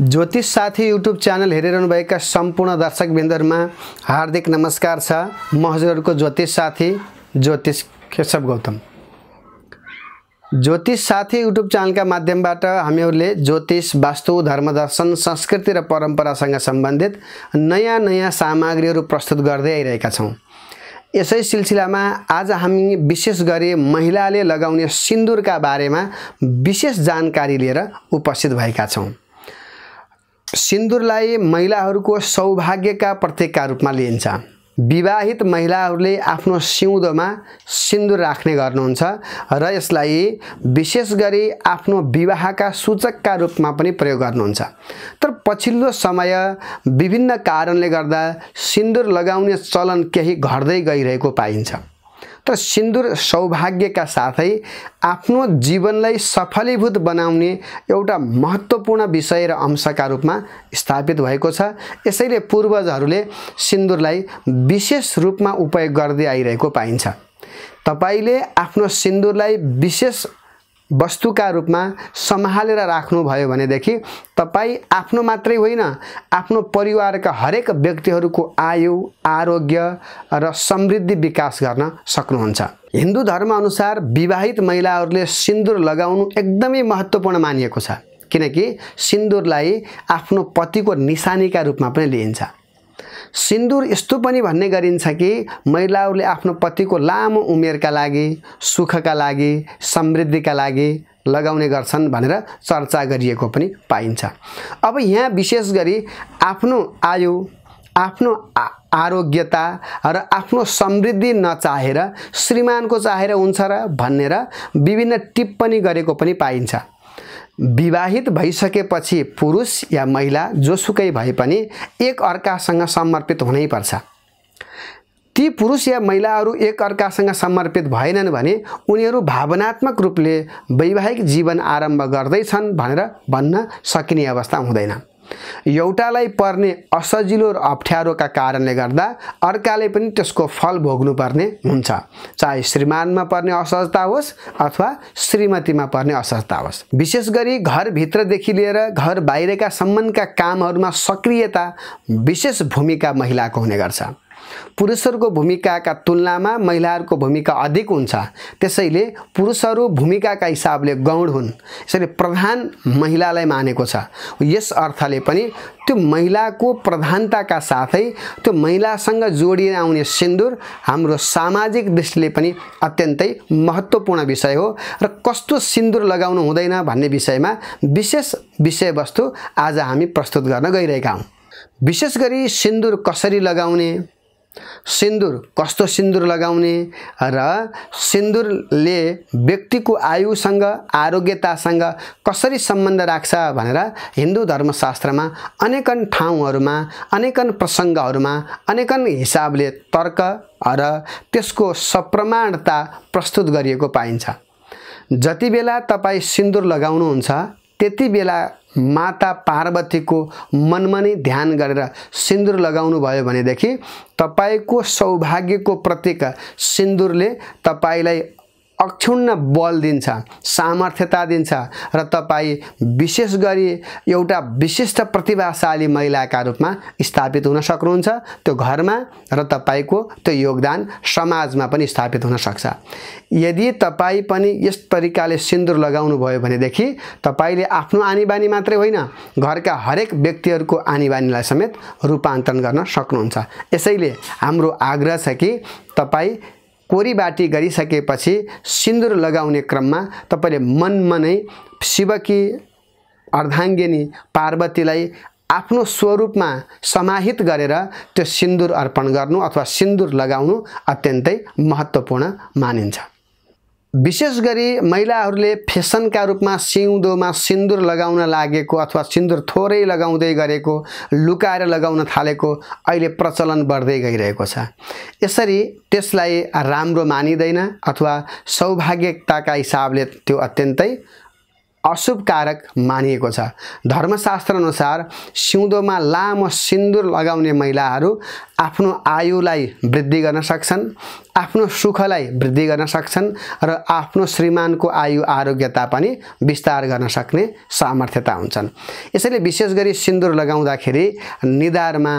ज्योतिष साथी YouTube channel हेरिरहनुभएका सम्पूर्ण दर्शकबिन्दुहरूमा हार्दिक नमस्कार छ म हजुरहरूको ज्योतिष साथी ज्योतिष केशव गौतम ज्योतिष साथी युट्युब च्यानलका माध्यमबाट हामीहरूले ज्योतिष वास्तु धर्मदर्शन संस्कृति र परम्परासँग सम्बन्धित नयाँ नयाँ सामग्रीहरू प्रस्तुत गर्दै आइरहेका छौँ यसै सिलसिलामा आज हामी विशेष गरी महिलाले लगाउने सिन्दुरका बारेमा विशेष जानकारी लिएर उपस्थित भएका छौँ सिन्दुरलाई महिलाहरूको सौभाग्यका प्रतीकका रूपमा लिइन्छ विवाहित महिलाहरूले आफ्नो सिउँदोमा सिन्दुर राख्ने गर्नुहुन्छ र यसलाई विशेष गरी आफ्नो विवाहका सूचकका रूपमा पनि प्रयोग गर्नुहुन्छ तर पछिल्लो समय विभिन्न कारणले गर्दा सिन्दुर लगाउने चलन केही घट्दै गइरहेको पाइन्छ तर सिन्दुर सौभाग्यका साथै आफ्नो जीवनलाई सफलीभूत बनाउने एउटा महत्त्वपूर्ण विषय र अंशका रूपमा स्थापित भएको छ यसैले पूर्वजहरूले सिन्दुरलाई विशेष रूपमा उपयोग गर्दै आइरहेको पाइन्छ तपाईँले आफ्नो सिन्दुरलाई विशेष वस्तुका रूपमा सम्हालेर राख्नुभयो भनेदेखि तपाईँ आफ्नो मात्रै होइन आफ्नो परिवारका हरेक व्यक्तिहरूको आयु आरोग्य र समृद्धि विकास गर्न सक्नुहुन्छ हिन्दू धर्मअनुसार विवाहित महिलाहरूले सिन्दुर लगाउनु एकदमै महत्त्वपूर्ण मानिएको छ किनकि सिन्दुरलाई आफ्नो पतिको निशानीका रूपमा पनि लिइन्छ सिन्दुर यस्तो पनि भन्ने गरिन्छ कि महिलाहरूले आफ्नो पतिको लामो उमेरका लागि सुखका लागि समृद्धिका लागि लगाउने गर्छन् भनेर चर्चा गरिएको पनि पाइन्छ अब यहाँ विशेष गरी आफ्नो आयु आफ्नो आरोग्यता र आफ्नो समृद्धि नचाहेर श्रीमानको चाहेर हुन्छ र भनेर विभिन्न टिप्पणी गरेको पनि पाइन्छ विवाहित भइसकेपछि पुरुष या महिला जोसुकै भए पनि एक अर्कासँग समर्पित हुनैपर्छ ती पुरुष या महिलाहरू एक अर्कासँग समर्पित भएनन् भने उनीहरू भावनात्मक रूपले वैवाहिक जीवन आरम्भ गर्दैछन् भनेर भन्न सकिने अवस्था हुँदैन एउटालाई पर्ने असजिलो र अप्ठ्यारोका कारणले गर्दा अर्काले पनि त्यसको फल भोग्नुपर्ने हुन्छ चाहे श्रीमानमा पर्ने असहजता होस् अथवा श्रीमतीमा पर्ने असहजता होस् विशेष गरी घरभित्रदेखि लिएर घर बाहिरका सम्बन्धका कामहरूमा सक्रियता विशेष भूमिका महिलाको हुने गर्छ पुरुषहरूको भूमिकाका तुलनामा महिलाहरूको भूमिका अधिक हुन्छ त्यसैले पुरुषहरू भूमिकाका हिसाबले गौण हुन् यसरी प्रधान महिलालाई मानेको छ यस अर्थले पनि त्यो महिलाको प्रधानताका साथै त्यो महिलासँग जोडिएर आउने सिन्दुर हाम्रो सामाजिक दृष्टिले पनि अत्यन्तै महत्त्वपूर्ण विषय हो र कस्तो सिन्दुर लगाउनु हुँदैन भन्ने विषयमा विशेष विषयवस्तु आज हामी प्रस्तुत गर्न गइरहेका हौँ विशेष गरी सिन्दुर कसरी लगाउने सिन्दुर कस्तो सिन्दुर लगाउने र सिन्दुरले व्यक्तिको आयुसँग आरोग्यतासँग कसरी सम्बन्ध राख्छ भनेर हिन्दू धर्मशास्त्रमा अनेकन ठाउँहरूमा अनेकन प्रसङ्गहरूमा अनेकन हिसाबले तर्क र त्यसको सप्रमाणता प्रस्तुत गरिएको पाइन्छ जति बेला तपाईँ सिन्दुर लगाउनुहुन्छ त्यति बेला माता पार्वतीको मनमनी ध्यान गरेर सिन्दुर लगाउनु भयो भनेदेखि तपाईँको सौभाग्यको प्रतीक सिन्दुरले तपाईँलाई अक्षुण्ण बल दिन्छ सामर्थ्यता दिन्छ र तपाईँ विशेष गरी एउटा विशिष्ट प्रतिभाशाली महिलाका रूपमा स्थापित हुन सक्नुहुन्छ त्यो घरमा र तपाईँको त्यो योगदान समाजमा पनि स्थापित हुनसक्छ यदि तपाईँ पनि यस तरिकाले सिन्दुर लगाउनु भयो भनेदेखि तपाईँले आफ्नो आनी बानी मात्रै होइन घरका हरेक व्यक्तिहरूको आनी बानीलाई समेत रूपान्तरण गर्न सक्नुहुन्छ यसैले हाम्रो आग्रह छ कि तपाईँ बाटी गरिसकेपछि सिन्दुर लगाउने क्रममा तपाईँले मनमा नै शिवकी अर्धाङ्गिनी पार्वतीलाई आफ्नो स्वरूपमा समाहित गरेर त्यो सिन्दुर अर्पण गर्नु अथवा सिन्दुर लगाउनु अत्यन्तै महत्त्वपूर्ण मानिन्छ विशेष गरी महिलाहरूले फेसनका रूपमा सिउँदोमा सिन्दुर लगाउन लागेको अथवा सिन्दुर थोरै लगाउँदै गरेको लुकाएर लगाउन थालेको अहिले प्रचलन बढ्दै गइरहेको छ यसरी त्यसलाई राम्रो मानिँदैन अथवा सौभाग्यताका हिसाबले त्यो अत्यन्तै अशुभ कारक मानिएको छ धर्मशास्त्र अनुसार सिउँदोमा लामो सिन्दुर लगाउने महिलाहरू आफ्नो आयुलाई वृद्धि गर्न सक्छन् आफ्नो सुखलाई वृद्धि गर्न सक्छन् र आफ्नो श्रीमानको आयु आरोग्यता पनि विस्तार गर्न सक्ने सामर्थ्यता हुन्छन् यसैले विशेष गरी सिन्दुर लगाउँदाखेरि निधारमा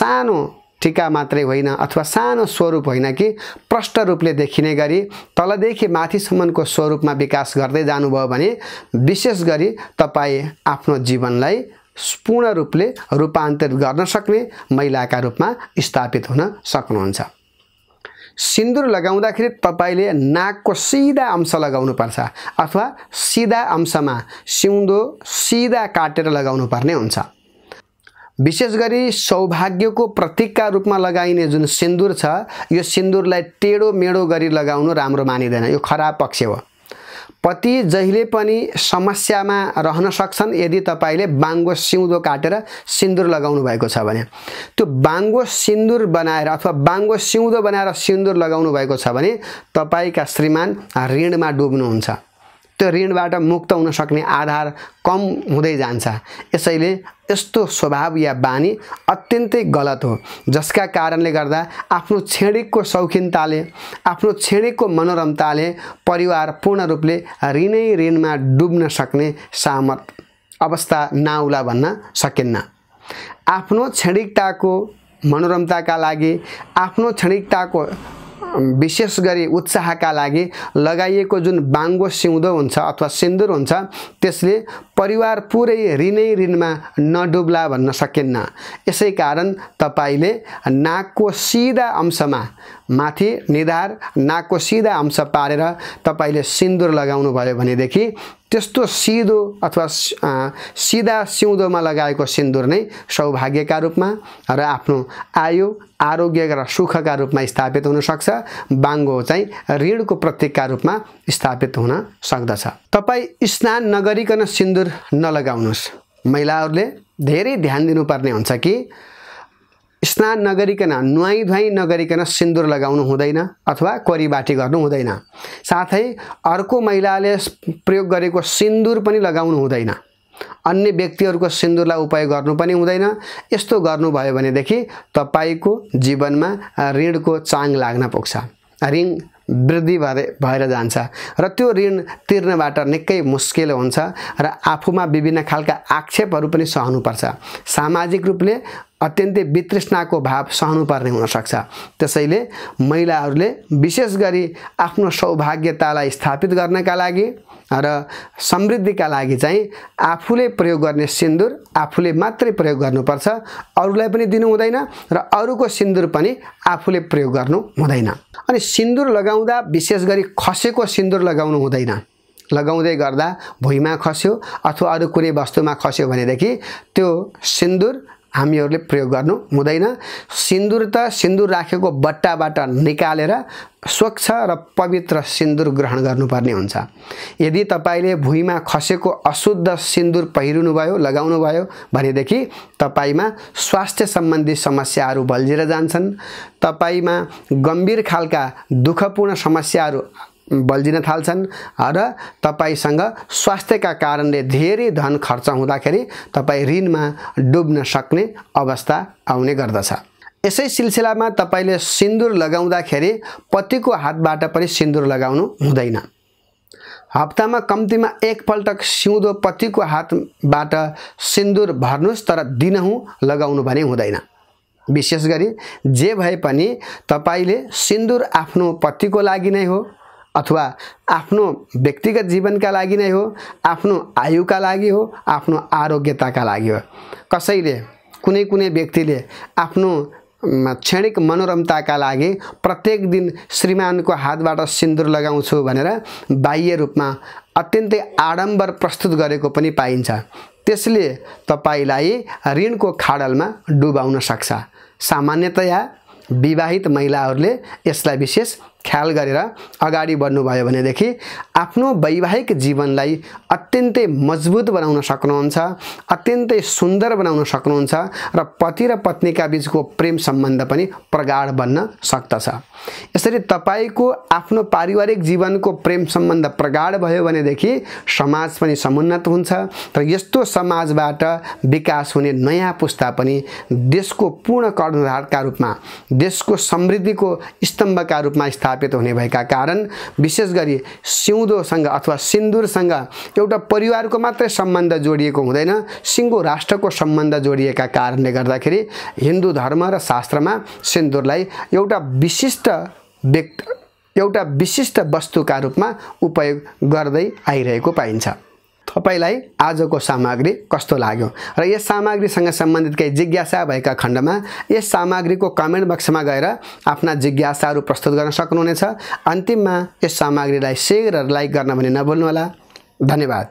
सानो टिका मात्रै होइन अथवा सानो स्वरूप होइन कि प्रष्ट रूपले देखिने गरी तलदेखि माथिसम्मको स्वरूपमा विकास गर्दै जानुभयो भने विशेष गरी तपाईँ आफ्नो जीवनलाई पूर्ण रूपले रूपान्तरित गर्न सक्ने महिलाका रूपमा स्थापित हुन सक्नुहुन्छ सिन्दुर लगाउँदाखेरि तपाईँले नाकको सिधा अंश लगाउनुपर्छ अथवा सिधा अंशमा सिउँदो सिधा काटेर लगाउनुपर्ने हुन्छ विशेष गरी सौभाग्यको प्रतीकका रूपमा लगाइने जुन सिन्दुर छ यो सिन्दुरलाई टेढो मेढो गरी लगाउनु राम्रो मानिँदैन यो खराब पक्ष हो पति जहिले पनि समस्यामा रहन सक्छन् यदि तपाईँले बाङ्गो सिउँदो काटेर सिन्दुर लगाउनु भएको छ भने त्यो बाङ्गो सिन्दुर बनाएर अथवा बाङ्गो सिउँदो बनाएर सिन्दुर लगाउनु भएको छ भने तपाईँका श्रीमान ऋणमा डुब्नुहुन्छ त्यो ऋणबाट मुक्त हुन सक्ने आधार कम हुँदै जान्छ यसैले यस्तो स्वभाव या बानी अत्यन्तै गलत हो जसका कारणले गर्दा आफ्नो छेडीको शौखिनताले आफ्नो छेडीको मनोरमताले परिवार पूर्ण रूपले ऋणै ऋणमा डुब्न सक्ने सामर्थ अवस्था नाउला भन्न सकिन्न आफ्नो क्षणिकताको मनोरमताका लागि आफ्नो क्षणिकताको विशेष गरी उत्साहका लागि लगाइएको जुन बाङ्गो सिउँदो हुन्छ अथवा सिन्दुर हुन्छ त्यसले परिवार पुरै ऋणै ऋणमा नडुब्ला भन्न सकेन्न यसै कारण तपाईँले नाकको सिधा अंशमा माथि निधार नाकको सिधा अंश पारेर तपाईँले सिन्दुर भयो भनेदेखि त्यस्तो सिधो अथवा सिधा सिउँदोमा लगाएको सिन्दुर नै सौभाग्यका रूपमा र आफ्नो आयु आरोग्य र सुखका रूपमा स्थापित हुनसक्छ बाङ्गो चाहिँ ऋणको प्रतीकका रूपमा स्थापित हुन सक्दछ तपाईँ स्नान नगरिकन सिन्दुर सिन्दुर नलगाउनुहोस् महिलाहरूले धेरै ध्यान दिनुपर्ने हुन्छ कि स्नान नगरिकन नुहाइ धुवाइ नगरिकन सिन्दुर लगाउनु हुँदैन अथवा कोरीबाटी गर्नु हुँदैन साथै अर्को महिलाले प्रयोग गरेको सिन्दुर पनि लगाउनु हुँदैन अन्य व्यक्तिहरूको सिन्दुरलाई उपयोग गर्नु पनि हुँदैन यस्तो गर्नुभयो भनेदेखि तपाईँको जीवनमा ऋणको चाङ लाग्न पुग्छ ऋण वृद्धि भए भएर जान्छ र त्यो ऋण तिर्नबाट निकै मुस्किल हुन्छ र आफूमा विभिन्न खालका आक्षेपहरू पनि सहनुपर्छ सामाजिक रूपले अत्यन्तै वितृष्णाको भाव सहनुपर्ने हुनसक्छ त्यसैले महिलाहरूले विशेष गरी आफ्नो सौभाग्यतालाई स्थापित गर्नका लागि र समृद्धिका लागि चाहिँ आफूले प्रयोग गर्ने सिन्दुर आफूले मात्रै प्रयोग गर्नुपर्छ अरूलाई पनि दिनु हुँदैन र अरूको सिन्दुर पनि आफूले प्रयोग गर्नु हुँदैन अनि सिन्दुर लगाउँदा विशेष गरी खसेको सिन्दुर लगाउनु हुँदैन लगाउँदै गर्दा भुइँमा खस्यो अथवा अरू कुनै वस्तुमा खस्यो भनेदेखि त्यो सिन्दुर हामीहरूले प्रयोग गर्नु हुँदैन सिन्दुर त सिन्दुर राखेको बट्टाबाट निकालेर स्वच्छ र पवित्र सिन्दुर ग्रहण गर्नुपर्ने हुन्छ यदि तपाईँले भुइँमा खसेको अशुद्ध सिन्दुर पहिरिनुभयो लगाउनुभयो भनेदेखि तपाईँमा स्वास्थ्य सम्बन्धी समस्याहरू बल्झिएर जान्छन् तपाईँमा गम्भीर खालका दुःखपूर्ण समस्याहरू बल्झिन थाल्छन् र तपाईँसँग स्वास्थ्यका कारणले धेरै धन खर्च हुँदाखेरि तपाईँ ऋणमा डुब्न सक्ने अवस्था आउने गर्दछ यसै सिलसिलामा तपाईँले सिन्दुर लगाउँदाखेरि पतिको हातबाट पनि सिन्दुर लगाउनु हुँदैन हप्तामा कम्तीमा एकपल्ट सिउँदो पतिको हातबाट सिन्दुर भर्नुहोस् तर दिनहुँ लगाउनु भने हुँदैन विशेष गरी जे भए पनि तपाईँले सिन्दुर आफ्नो पतिको लागि नै हो अथवा आफ्नो व्यक्तिगत जीवनका लागि नै हो आफ्नो आयुका लागि हो आफ्नो आरोग्यताका लागि हो कसैले कुनै कुनै व्यक्तिले आफ्नो क्षणिक मनोरमताका लागि प्रत्येक दिन श्रीमानको हातबाट सिन्दुर लगाउँछु भनेर बाह्य रूपमा अत्यन्तै आडम्बर प्रस्तुत गरेको पनि पाइन्छ त्यसले तपाईँलाई ऋणको खाडलमा डुबाउन सक्छ सामान्यतया विवाहित महिलाहरूले यसलाई विशेष ख्याल गरेर अगाडि बढ्नुभयो भनेदेखि आफ्नो वैवाहिक जीवनलाई अत्यन्तै मजबुत बनाउन सक्नुहुन्छ अत्यन्तै सुन्दर बनाउन सक्नुहुन्छ र पति र पत्नीका बिचको प्रेम सम्बन्ध पनि प्रगाढ बन्न सक्दछ यसरी तपाईँको आफ्नो पारिवारिक जीवनको प्रेम सम्बन्ध प्रगाढ भयो भनेदेखि समाज पनि समुन्नत हुन्छ र यस्तो समाजबाट विकास हुने नयाँ पुस्ता पनि देशको पूर्ण कर्णधारका रूपमा देशको समृद्धिको स्तम्भका रूपमा स्थापित स्थापित हुने भएका कारण विशेष गरी सिउँदोसँग अथवा सिन्दुरसँग एउटा परिवारको मात्रै सम्बन्ध जोडिएको हुँदैन सिङ्गो राष्ट्रको सम्बन्ध जोडिएका कारणले गर्दाखेरि हिन्दू धर्म र शास्त्रमा सिन्दुरलाई एउटा विशिष्ट व्यक्ति एउटा विशिष्ट वस्तुका रूपमा उपयोग गर्दै आइरहेको पाइन्छ तपाईँलाई आजको सामग्री कस्तो लाग्यो र यस सामग्रीसँग सम्बन्धित केही जिज्ञासा भएका खण्डमा यस सामग्रीको कमेन्ट बक्समा गएर आफ्ना जिज्ञासाहरू प्रस्तुत गर्न सक्नुहुनेछ अन्तिममा यस सामग्रीलाई सेयर र लाइक गर्न भने नभुल्नुहोला धन्यवाद